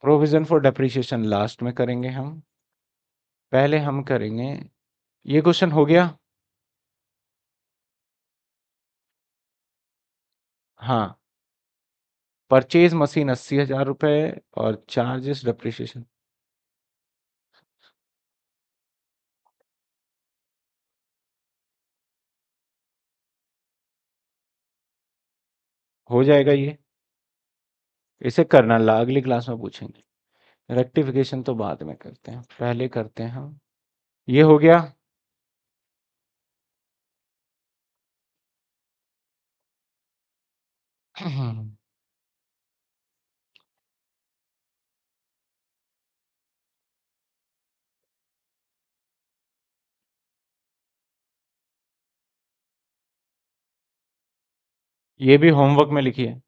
Provision for depreciation last में करेंगे हम पहले हम करेंगे ये क्वेश्चन हो गया हाँ परचेज मशीन अस्सी हजार रुपये और चार्जेस डेप्रीशिएशन हो जाएगा ये इसे करना ला अगली क्लास में पूछेंगे रेक्टिफिकेशन तो बाद में करते हैं पहले करते हैं हम ये हो गया ये भी होमवर्क में लिखी है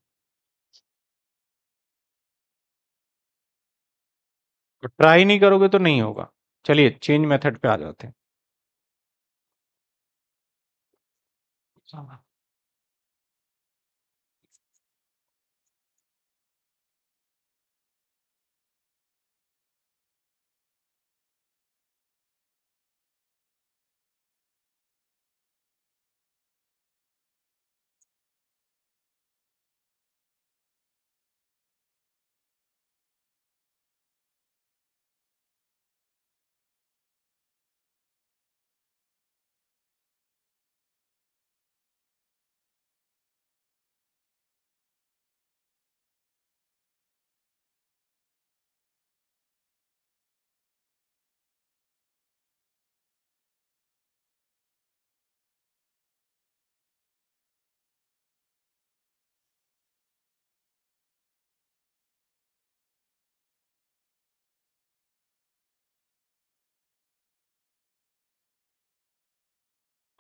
तो ट्राई नहीं करोगे तो नहीं होगा चलिए चेंज मेथड पे आ जाते हैं हाँ।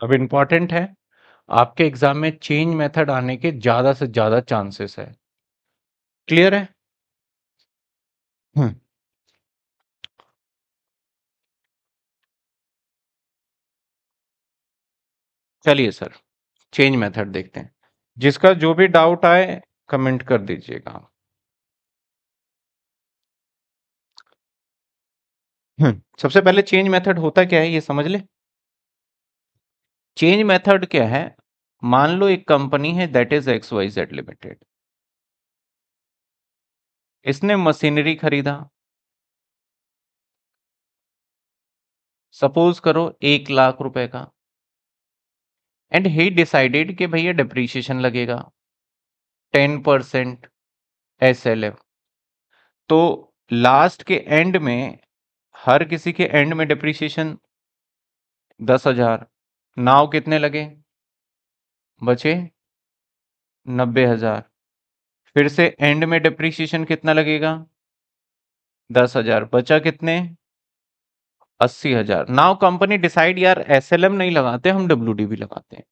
अब इम्पॉर्टेंट है आपके एग्जाम में चेंज मेथड आने के ज्यादा से ज्यादा चांसेस है क्लियर है हम्म। चलिए सर चेंज मेथड देखते हैं जिसका जो भी डाउट आए कमेंट कर दीजिएगा हम्म, सबसे पहले चेंज मेथड होता क्या है ये समझ ले चेंज मेथड क्या है मान लो एक कंपनी है that is X Y Z limited इसने मशीनरी खरीदा सपोज करो एक लाख रुपए का एंड ही डिसाइडेड कि भैया डिप्रीशिएशन लगेगा ten percent S L F तो लास्ट के एंड में हर किसी के एंड में डिप्रीशिएशन दस हजार नाव कितने लगे बचे नब्बे हजार फिर से एंड में डिप्रिसिएशन कितना लगेगा दस हजार बचा कितने अस्सी हजार नाव कंपनी डिसाइड यार एसएलएम नहीं लगाते हम डब्ल्यू भी लगाते हैं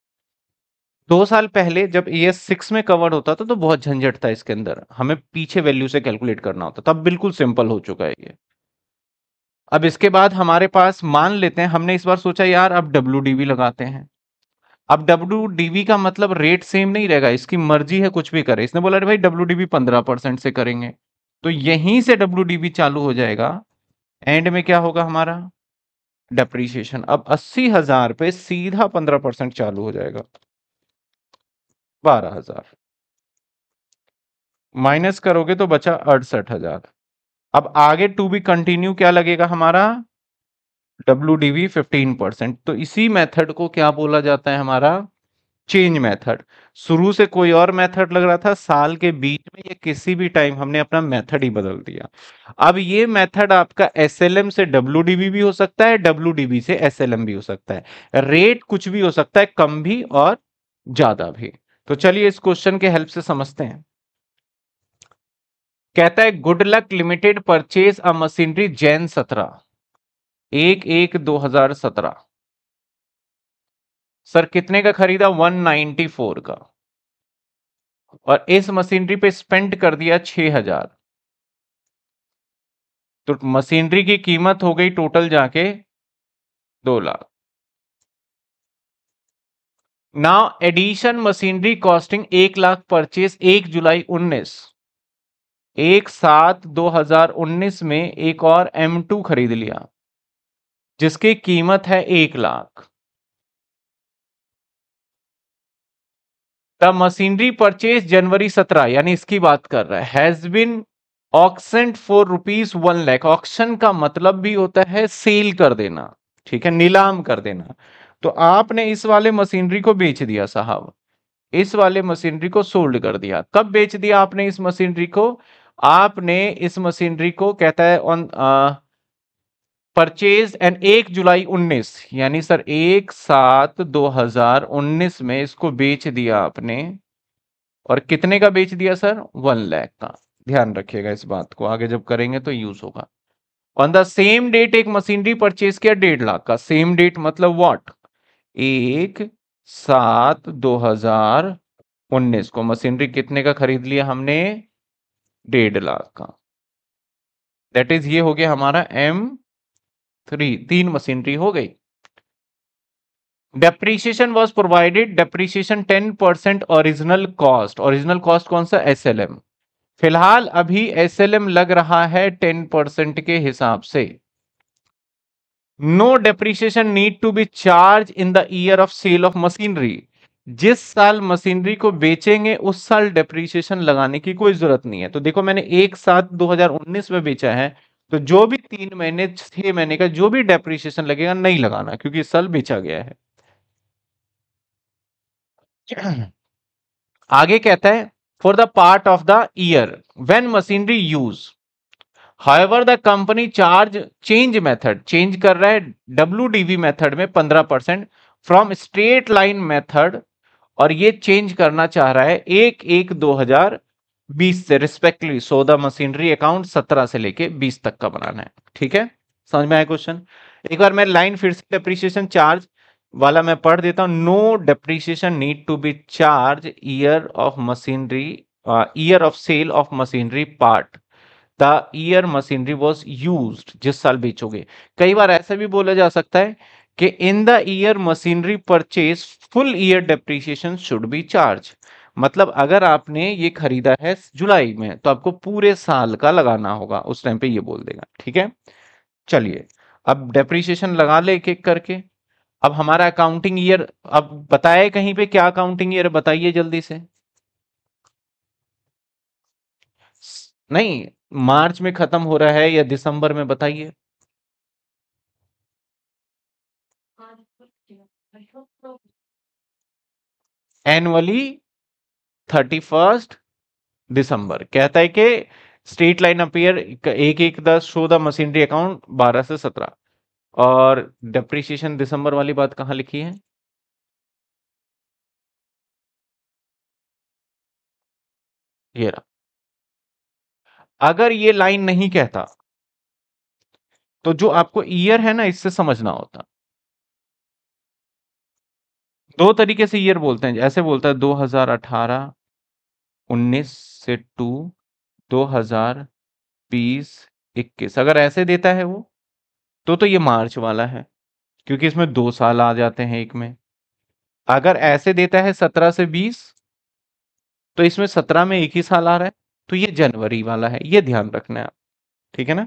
दो साल पहले जब ई e सिक्स में कवर होता था तो बहुत झंझट था इसके अंदर हमें पीछे वैल्यू से कैलकुलेट करना होता तब बिल्कुल सिंपल हो चुका है ये अब इसके बाद हमारे पास मान लेते हैं हमने इस बार सोचा यार अब डब्ल्यू लगाते हैं अब डब्ल्यू का मतलब रेट सेम नहीं रहेगा इसकी मर्जी है कुछ भी करे इसने बोला अरे भाई डब्ल्यू डी पंद्रह परसेंट से करेंगे तो यहीं से डब्ल्यू चालू हो जाएगा एंड में क्या होगा हमारा डेप्रीशिएशन अब अस्सी हजार पे सीधा पंद्रह परसेंट चालू हो जाएगा बारह हजार माइनस करोगे तो बचा अड़सठ हजार अब आगे टू बी कंटिन्यू क्या लगेगा हमारा W D V fifteen percent तो इसी मेथड को क्या बोला जाता है हमारा चेंज मेथड शुरू से कोई और मेथड लग रहा था साल के बीच में या किसी भी टाइम हमने अपना मेथड ही बदल दिया अब ये मेथड आपका एसएलएम से डब्ल्यू भी हो सकता है डब्ल्यू से एसएलएम भी हो सकता है रेट कुछ भी हो सकता है कम भी और ज्यादा भी तो चलिए इस क्वेश्चन के हेल्प से समझते हैं कहता है good luck limited purchase a machinery Jan सत्रह एक एक दो हजार सत्रह सर कितने का खरीदा वन नाइनटी फोर का और इस मशीनरी पे स्पेंड कर दिया हजार तो मशीनरी की कीमत हो गई टोटल जाके दो lakh now addition machinery costing एक लाख परचेज एक जुलाई उन्नीस एक सात 2019 में एक और M2 खरीद लिया जिसकी कीमत है एक लाख द मशीनरी परचेज जनवरी सत्रह यानी इसकी बात कर रहा है has been auctioned for rupees one lakh auction का मतलब भी होता है सेल कर देना ठीक है नीलाम कर देना तो आपने इस वाले मशीनरी को बेच दिया साहब इस वाले मशीनरी को सोल्ड कर दिया कब बेच दिया आपने इस मशीनरी को आपने इस मशीनरी को कहता है ऑन परचेज एंड एक जुलाई 19 यानी सर एक सात 2019 में इसको बेच दिया आपने और कितने का बेच दिया सर वन लैख का ध्यान रखिएगा इस बात को आगे जब करेंगे तो यूज होगा ऑन द सेम डेट एक मशीनरी परचेज किया डेढ़ लाख का सेम डेट मतलब व्हाट एक सात 2019 को मशीनरी कितने का खरीद लिया हमने डेढ़ लाख का दैट इज ये हो गया हमारा एम थ्री तीन मशीनरी हो गई depreciation was provided depreciation ten percent original cost original cost कौन सा एस एल एम फिलहाल अभी एस एल एम लग रहा है टेन परसेंट के हिसाब से no depreciation need to be charge in the year of sale of machinery जिस साल मशीनरी को बेचेंगे उस साल डेप्रीशिएशन लगाने की कोई जरूरत नहीं है तो देखो मैंने एक साथ 2019 में बेचा है तो जो भी तीन महीने छह महीने का जो भी डेप्रीशिएशन लगेगा नहीं लगाना क्योंकि इस साल बेचा गया है आगे कहता है for the part of the year when machinery use however the company charge change method change कर रहा है डब्ल्यू मेथड में पंद्रह percent from straight line method और ये चेंज करना चाह रहा है एक एक दो हजार बीस से respectively so the machinery account सत्रह से लेके बीस तक का बनाना है ठीक है समझ में आया क्वेश्चन एक बार मैं लाइन फिर से डेप्रिसिएशन चार्ज वाला मैं पढ़ देता हूँ no depreciation need to be charge year of machinery year of sale of machinery part the year machinery was use जिस साल बेचोगे कई बार ऐसा भी बोला जा सकता है कि in the year machinery purchase full year depreciation should be charge मतलब अगर आपने ये खरीदा है जुलाई में तो आपको पूरे साल का लगाना होगा उस टाइम पे ये बोल देगा ठीक है चलिए अब डेप्रीशिएशन लगा ले एक एक करके अब हमारा अकाउंटिंग ईयर अब बताए कहीं पे क्या अकाउंटिंग ईयर बताइए जल्दी से नहीं मार्च में खत्म हो रहा है या दिसंबर में बताइए एनुअली थर्टी फर्स्ट दिसंबर कहता है कि स्ट्रीट लाइन अपियर एक एक दस शो द मशीनरी अकाउंट बारह से सत्रह और डेप्रिसिएशन दिसंबर वाली बात कहां लिखी है ये रहा अगर ये लाइन नहीं कहता तो जो आपको ईयर है ना इससे समझना होता दो तरीके से ईयर बोलते हैं ऐसे बोलता है 2018 19 से टू 2020 21 अगर ऐसे देता है वो तो तो ये मार्च वाला है क्योंकि इसमें दो साल आ जाते हैं एक में अगर ऐसे देता है 17 से 20 तो इसमें 17 में एक ही साल आ रहा है तो ये जनवरी वाला है ये ध्यान रखना है आप ठीक है ना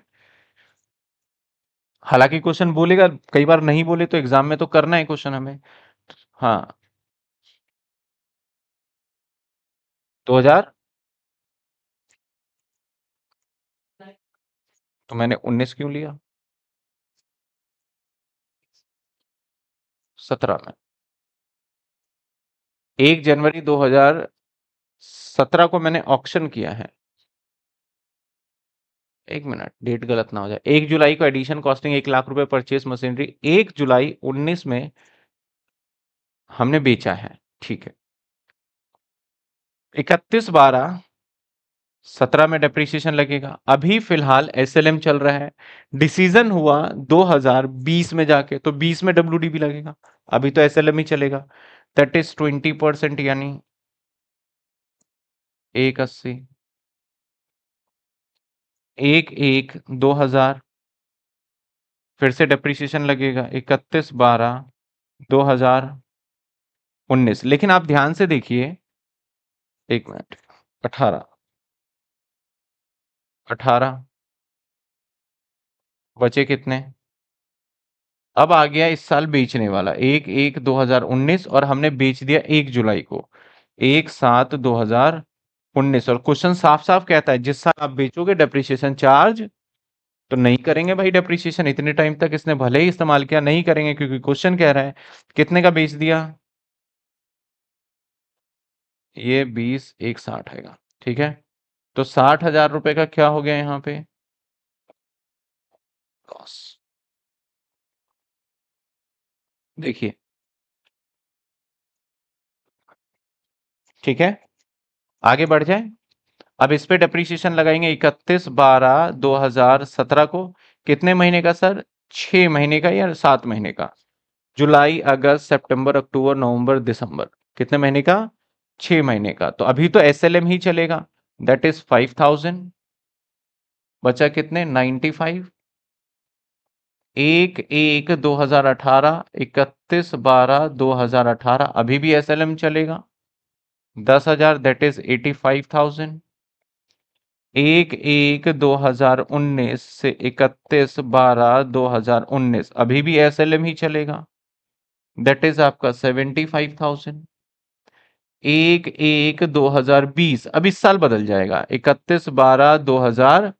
हालांकि क्वेश्चन बोलेगा कई बार नहीं बोले तो एग्जाम में तो करना है क्वेश्चन हमें हाँ। 2000? तो मैंने 19 क्यों लिया? 17 में। 1 जनवरी 2017 को मैंने ऑक्शन किया है। एक मिनट डेट गलत ना हो जाए। एक जुलाई को एडिशन कॉस्टिंग एक लाख परचेस मशीनरी एक जुलाई 19 में हमने बेचा है ठीक है इकतीस बारह सत्रह में डेप्रिसिएशन लगेगा अभी फिलहाल एस चल रहा है डिसीजन हुआ 2020 में जाके तो 20 में डब्ल्यू भी लगेगा अभी तो एस ही चलेगा दैट इज ट्वेंटी परसेंट यानी एक अस्सी एक एक दो हजार फिर से डेप्रिसिएशन लगेगा इकतीस बारह दो हजार उन्नीस लेकिन आप ध्यान से देखिए एक मिनट अठारह अठारह बचे कितने अब आ गया इस साल बेचने वाला एक एक 2019 और हमने बेच दिया एक जुलाई को एक सात 2019 और क्वेश्चन साफ साफ कहता है जिस साल आप बेचोगे डेप्रिसिएशन चार्ज तो नहीं करेंगे भाई डेप्रिसिएशन इतने टाइम तक इसने भले ही इस्तेमाल किया नहीं करेंगे क्योंकि क्वेश्चन कह रहा है कितने का बेच दिया ये बीस एक साठ आएगा ठीक है तो साठ हजार रुपए का क्या हो गया यहाँ पे कॉस देखिए ठीक है आगे बढ़ जाए अब इस पे डिप्रिसिएशन लगाएंगे इकतीस बारह दो हजार सत्रह को कितने महीने का सर छह महीने का या सात महीने का जुलाई अगस्त सितंबर अक्टूबर नवंबर दिसंबर कितने महीने का छह महीने का तो अभी तो एस एल एम ही चलेगा दैट इज फाइव थाउजेंड बचा कितने नाइन्टी फाइव एक एक दो हजार अठारह इकतीस बारह दो हजार अठारह अभी भी एस एल एम चलेगा दस हजार that is eighty five thousand एक एक दो हजार उन्नीस से इकतीस बारह दो हजार उन्नीस अभी भी एस एल एम ही चलेगा दैट इज आपका सेवेंटी फाइव थाउजेंड एक एक दो हजार बीस अब इस साल बदल जाएगा इकतीस बारह दो हजार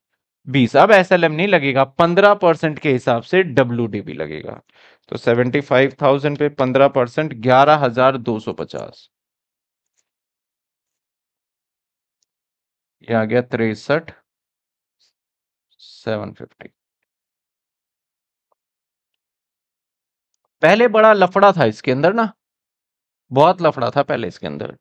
बीस अब एस एल एम नहीं लगेगा पंद्रह परसेंट के हिसाब से डब्ल्यू डी बी लगेगा तो सेवेंटी फाइव थाउजेंड पे पंद्रह परसेंट ग्यारह हजार दो सौ पचास ये आ गया तिरसठ सेवन फिफ्टी पहले बड़ा लफड़ा था इसके अंदर ना बहुत लफड़ा था पहले इसके अंदर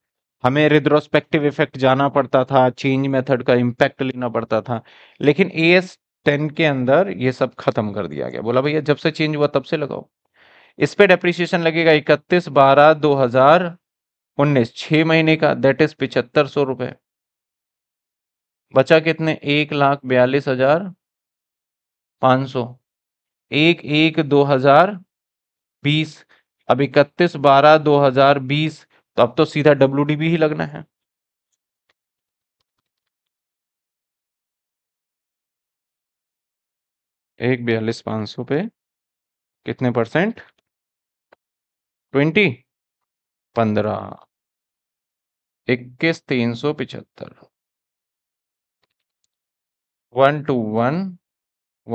हमें रिद्रोस्पेक्टिव इफेक्ट जाना पड़ता था चेंज मेथड का इम्पैक्ट लेना पड़ता था लेकिन ए एस टेन के अंदर ये सब खत्म कर दिया गया बोला भैया जब से चेंज हुआ तब से लगाओ इस पर डेप्रिसिएशन लगेगा इकतीस बारह दो हजार उन्नीस छह महीने का दैट इज पिछहत्तर सौ रुपए बचा कितने एक लाख बयालीस हजार पांच सौ एक एक दो हजार बीस अब इकतीस बारह दो हजार बीस तो अब तो सीधा डब्ल्यू डी बी ही लगना है एक बयालीस पांच सौ पे कितने परसेंट ट्वेंटी पंद्रह इक्कीस तीन सौ पिछहत्तर one two one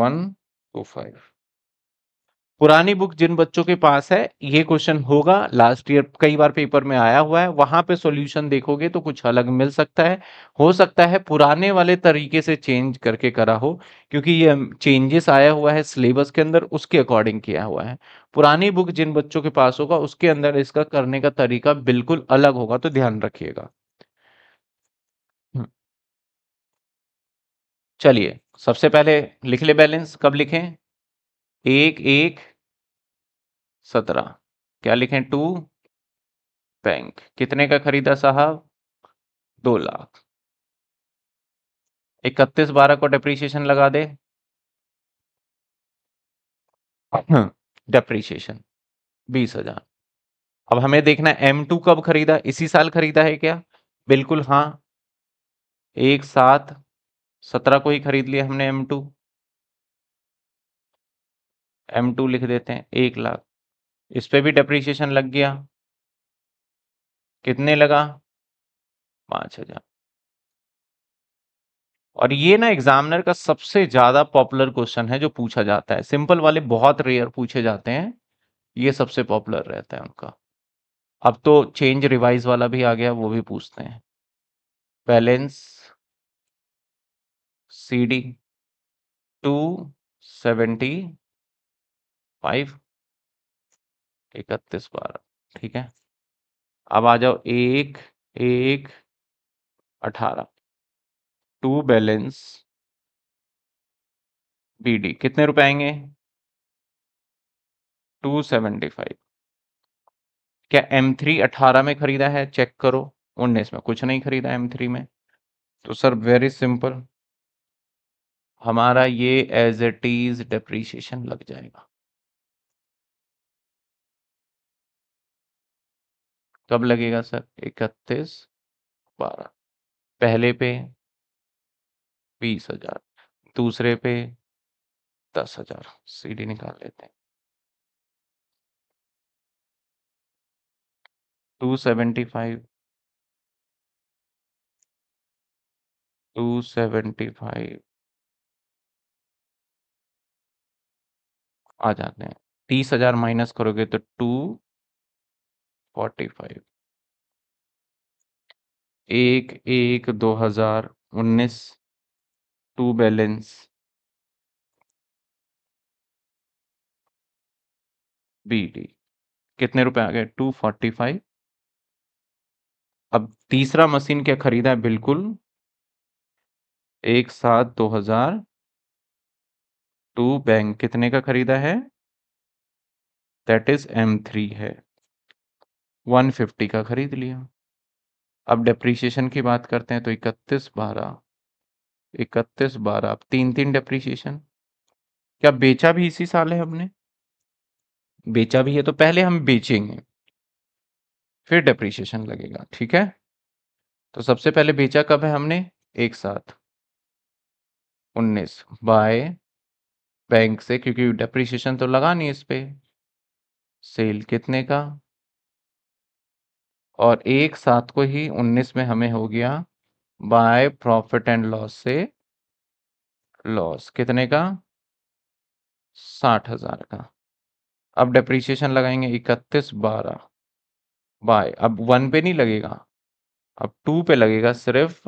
one two five पुरानी बुक जिन बच्चों के पास है ये क्वेश्चन होगा लास्ट ईयर कई बार पेपर में आया हुआ है वहां पे सॉल्यूशन देखोगे तो कुछ अलग मिल सकता है हो सकता है पुराने वाले तरीके से चेंज करके करा हो क्योंकि ये चेंजेस आया हुआ है सिलेबस के अंदर उसके अकॉर्डिंग किया हुआ है पुरानी बुक जिन बच्चों के पास होगा उसके अंदर इसका करने का तरीका बिल्कुल अलग होगा तो ध्यान रखिएगा हम्म। चलिए सबसे पहले लिख ले बैलेंस कब लिखें एक एक सत्रह क्या लिखें टू बैंक कितने का खरीदा साहब दो लाख इकतीस बारह को डेप्रीशिएशन लगा दे डेप्रीशिएशन हाँ, बीस हजार अब हमें देखना एम टू कब खरीदा इसी साल खरीदा है क्या बिल्कुल हाँ एक साथ सत्रह को ही खरीद लिया हमने एम टू एम टू लिख देते हैं एक लाख इस पर भी डेप्रीशिएशन लग गया कितने लगा पाँच हजार और ये ना एग्जामिनर का सबसे ज्यादा पॉपुलर क्वेश्चन है जो पूछा जाता है सिंपल वाले बहुत रेयर पूछे जाते हैं ये सबसे पॉपुलर रहता है उनका अब तो चेंज रिवाइज वाला भी आ गया वो भी पूछते हैं balance C D two seventy five इकतीस बारह ठीक है अब आ जाओ एक एक अठारह टू बैलेंस बीडी कितने रुपए आएंगे टू सेवेंटी फाइव क्या एम थ्री अठारह में खरीदा है चेक करो उन्नीस में कुछ नहीं खरीदा एम थ्री में तो सर वेरी सिंपल हमारा ये एज इट इज डिप्रीशिएशन लग जाएगा कब लगेगा सर इकतीस बारह पहले पे बीस हजार दूसरे पे दस हजार सीडी निकाल लेते हैं two seventy five two seventy five आ जाते हैं तीस हजार माइनस करोगे तो टू फोर्टी फाइव एक एक दो हजार उन्नीस टू बैलेंस बीडी कितने रुपए आ गए टू फोर्टी फाइव अब तीसरा मशीन क्या खरीदा है बिल्कुल एक सात दो हजार टू बैंक कितने का खरीदा है दैट इज एम थ्री है 150 का खरीद लिया अब डेप्रीशिएशन की बात करते हैं तो इकतीस बारह इकतीस बारह अब तीन तीन डेप्रीशिएशन क्या बेचा भी इसी साल है हमने बेचा भी है तो पहले हम बेचेंगे फिर डेप्रीशिएशन लगेगा ठीक है तो सबसे पहले बेचा कब है हमने एक साथ उन्नीस बाय बैंक से क्योंकि डेप्रीशिएशन तो लगा नहीं इस पे सेल कितने का और एक साथ को ही उन्नीस में हमें हो गया बाय प्रॉफिट एंड लॉस से लॉस कितने का साठ हजार का अब डेप्रीशिएशन लगाएंगे इकतीस बारह बाय अब वन पे नहीं लगेगा अब टू पे लगेगा सिर्फ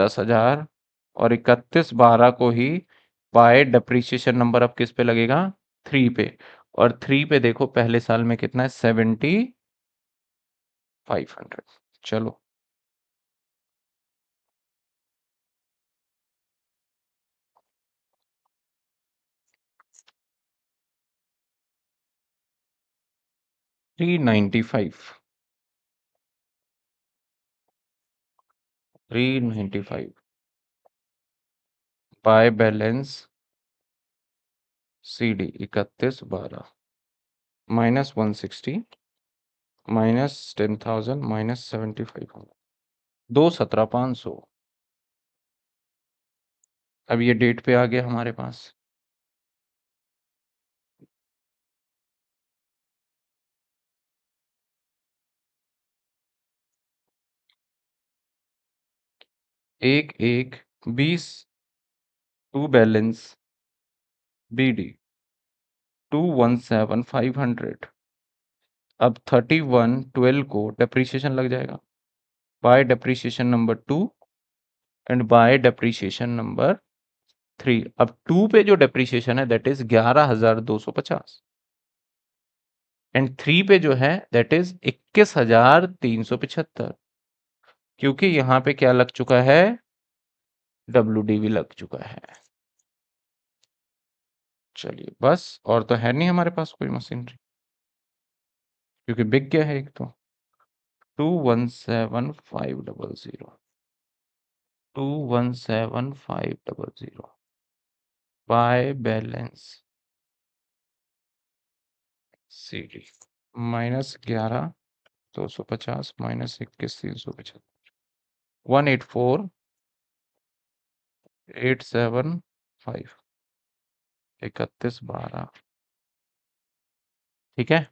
दस हजार और इकतीस बारह को ही बाय डेप्रीशिएशन नंबर अब किस पे लगेगा थ्री पे और थ्री पे देखो पहले साल में कितना है सेवेंटी फाइव हंड्रेड चलो three ninety five three ninety five by balance C D इकतीस बारह minus one sixty minus ten thousand minus seventy five hundred दो सत्रह पाँच सौ अब ये डेट पे आ गया हमारे पास एक एक बीस two balance B D two one seven five hundred अब थर्टी वन ट्वेल्व को डेप्रीशिएशन लग जाएगा by depreciation number two and by depreciation number three अब टू पे जो डेप्रीशिएशन है दैट इज ग्यारह हजार दो सौ पचास एंड थ्री पे जो है दैट इज इक्कीस हजार तीन सौ पिछहत्तर क्योंकि यहां पे क्या लग चुका है डब्ल्यू डी भी लग चुका है चलिए बस और तो है नहीं हमारे पास कोई मशीनरी क्योंकि बिक गया है एक तो two one seven five double zero two one seven five double zero by balance C D minus ग्यारह दो सौ पचास माइनस इक्कीस तीन सौ पचहत्तर one eight four eight seven five इकतीस बारह ठीक है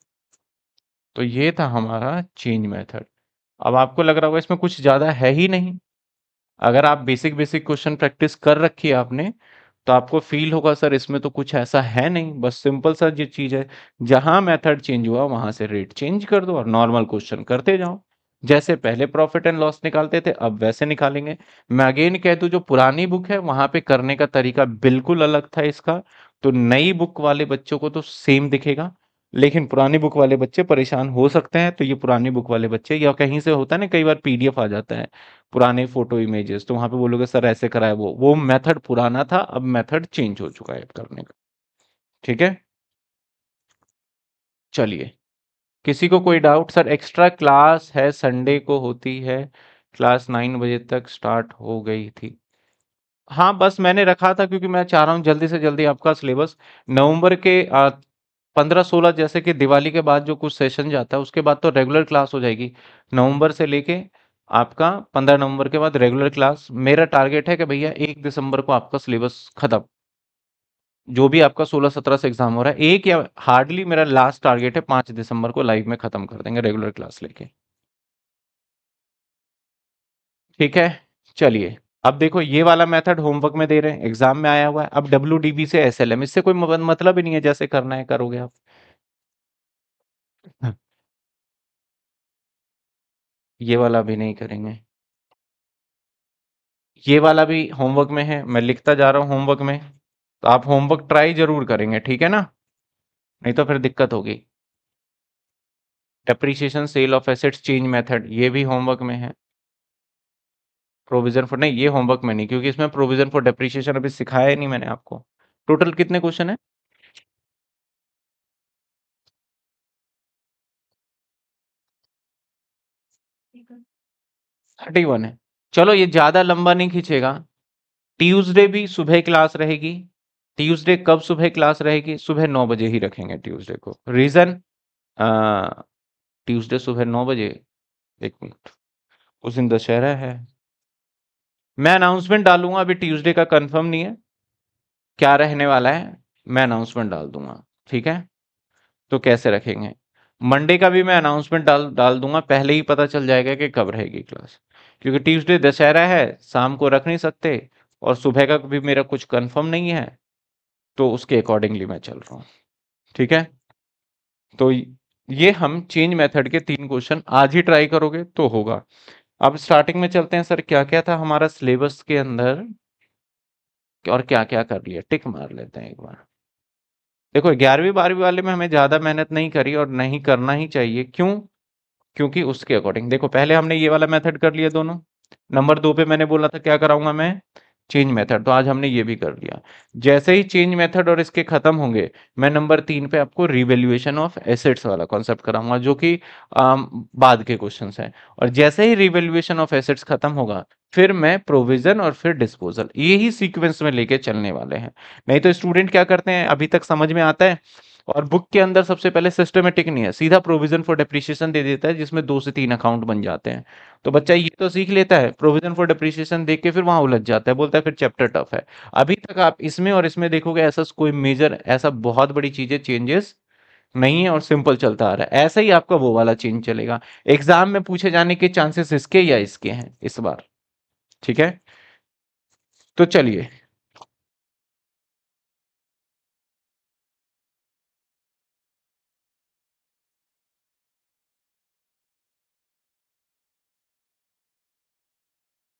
तो ये था हमारा चेंज मेथड अब आपको लग रहा होगा इसमें कुछ ज़्यादा है ही नहीं अगर आप बेसिक बेसिक क्वेश्चन प्रैक्टिस कर रखी है आपने तो आपको फील होगा सर इसमें तो कुछ ऐसा है नहीं बस सिंपल सा जो चीज़ है जहाँ मेथड चेंज हुआ वहाँ से रेट चेंज कर दो और नॉर्मल क्वेश्चन करते जाओ जैसे पहले प्रॉफिट एंड लॉस निकालते थे अब वैसे निकालेंगे मैं अगेन कह दूँ जो पुरानी बुक है वहाँ पे करने का तरीका बिल्कुल अलग था इसका तो नई बुक वाले बच्चों को तो सेम दिखेगा लेकिन पुरानी बुक वाले बच्चे परेशान हो सकते हैं तो ये पुरानी बुक वाले बच्चे या कहीं से होता है ना कई बार पीडीएफ आ जाता है पुराने फोटो इमेजेस तो वहां पे बोलोगे सर ऐसे कराए वो वो मेथड पुराना था अब मेथड चेंज हो चुका है करने का ठीक है चलिए किसी को कोई डाउट सर एक्स्ट्रा क्लास है संडे को होती है क्लास नाइन बजे तक स्टार्ट हो गई थी हाँ बस मैंने रखा था क्योंकि मैं चाह रहा हूँ जल्दी से जल्दी आपका सिलेबस नवंबर के पंद्रह सोलह जैसे कि दिवाली के बाद जो कुछ सेशन जाता है उसके बाद तो रेगुलर क्लास हो जाएगी नवंबर से लेके आपका पंद्रह नवंबर के बाद रेगुलर क्लास मेरा टारगेट है कि भैया एक दिसंबर को आपका सिलेबस खत्म जो भी आपका सोलह सत्रह से एग्जाम हो रहा है एक या हार्डली मेरा लास्ट टारगेट है पांच दिसंबर को लाइव में खत्म कर देंगे रेगुलर क्लास लेके ठीक है चलिए अब देखो ये वाला मेथड होमवर्क में दे रहे हैं एग्जाम में आया हुआ है अब डब्ल्यू से एस इससे कोई मतलब ही नहीं है जैसे करना है करोगे आप हाँ। ये वाला भी नहीं करेंगे ये वाला भी होमवर्क में है मैं लिखता जा रहा हूं होमवर्क में तो आप होमवर्क ट्राई जरूर करेंगे ठीक है ना नहीं तो फिर दिक्कत होगी depreciation sale of assets change method ये भी होमवर्क में है प्रोविजन फॉर नहीं ये होमवर्क में नहीं क्योंकि इसमें प्रोविजन फॉर डेप्रिशिएशन अभी सिखाया नहीं मैंने आपको टोटल कितने क्वेश्चन है थर्टी वन है चलो ये ज्यादा लंबा नहीं खींचेगा ट्यूसडे भी सुबह क्लास रहेगी ट्यूसडे कब सुबह क्लास रहेगी सुबह नौ बजे ही रखेंगे ट्यूसडे को रीजन ट्यूसडे सुबह नौ बजे एक मिनट उस दिन दशहरा है मैं अनाउंसमेंट डालूंगा अभी ट्यूसडे का कंफर्म नहीं है क्या रहने वाला है मैं अनाउंसमेंट डाल दूंगा ठीक है तो कैसे रखेंगे मंडे का भी मैं अनाउंसमेंट डाल डाल दूंगा पहले ही पता चल जाएगा कि कब रहेगी क्लास क्योंकि ट्यूसडे दशहरा है शाम को रख नहीं सकते और सुबह का भी मेरा कुछ कंफर्म नहीं है तो उसके अकॉर्डिंगली मैं चल रहा हूँ ठीक है तो ये हम चेंज मेथड के तीन क्वेश्चन आज ही ट्राई करोगे तो होगा अब स्टार्टिंग में चलते हैं सर क्या क्या था हमारा सिलेबस के अंदर और क्या क्या कर लिया टिक मार लेते हैं एक बार देखो ग्यारहवीं बारहवीं वाले में हमें ज़्यादा मेहनत नहीं करी और नहीं करना ही चाहिए क्यों क्योंकि उसके अकॉर्डिंग देखो पहले हमने ये वाला मेथड कर लिया दोनों नंबर दो पे मैंने बोला था क्या कराऊंगा मैं चेंज मेथड तो आज हमने ये भी कर लिया जैसे ही चेंज मेथड और इसके खत्म होंगे मैं नंबर तीन पे आपको रिवेल्यूएशन ऑफ एसेट्स वाला कॉन्सेप्ट कराऊंगा जो कि बाद के क्वेश्चन हैं और जैसे ही रिवेल्यूएशन ऑफ एसेट्स खत्म होगा फिर मैं प्रोविजन और फिर डिस्पोजल यही सीक्वेंस में लेके चलने वाले हैं नहीं तो स्टूडेंट क्या करते हैं अभी तक समझ में आता है और बुक के अंदर सबसे पहले सिस्टमेटिक नहीं है सीधा प्रोविजन फॉर डिप्रिसिएशन दे देता है जिसमें दो से तीन अकाउंट बन जाते हैं तो बच्चा ये तो सीख लेता है प्रोविजन फॉर डिप्रिसिएशन देख के फिर वहां उलझ जाता है बोलता है फिर चैप्टर टफ है अभी तक आप इसमें और इसमें देखोगे ऐसा कोई मेजर ऐसा बहुत बड़ी चीज है चेंजेस नहीं है और सिंपल चलता आ रहा है ऐसा ही आपका वो वाला चेंज चलेगा एग्जाम में पूछे जाने के चांसेस इसके या इसके हैं इस बार ठीक है तो चलिए